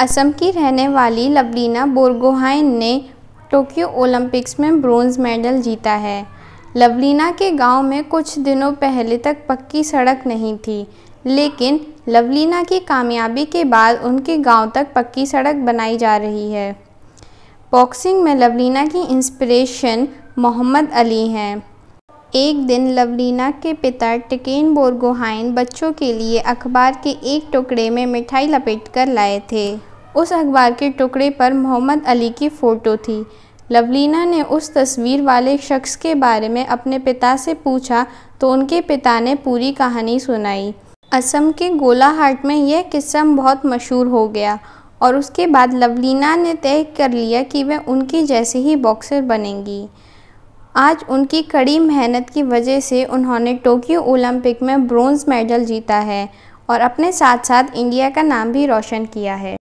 असम की रहने वाली लवलीना बोरगोहाइन ने टोक्यो ओलंपिक्स में ब्रोंज मेडल जीता है लवलीना के गांव में कुछ दिनों पहले तक पक्की सड़क नहीं थी लेकिन लवलीना की कामयाबी के बाद उनके गांव तक पक्की सड़क बनाई जा रही है बॉक्सिंग में लवलीना की इंस्पिरेशन मोहम्मद अली हैं एक दिन लवलीना के पिता टिकेन बोरगोहाइन बच्चों के लिए अखबार के एक टुकड़े में मिठाई लपेटकर लाए थे उस अखबार के टुकड़े पर मोहम्मद अली की फ़ोटो थी लवलीना ने उस तस्वीर वाले शख्स के बारे में अपने पिता से पूछा तो उनके पिता ने पूरी कहानी सुनाई असम के गोलाहाट में यह किस्सा बहुत मशहूर हो गया और उसके बाद लवलीना ने तय कर लिया कि वह उनकी जैसे ही बॉक्सर बनेंगी आज उनकी कड़ी मेहनत की वजह से उन्होंने टोक्यो ओलंपिक में ब्रोंज़ मेडल जीता है और अपने साथ साथ इंडिया का नाम भी रोशन किया है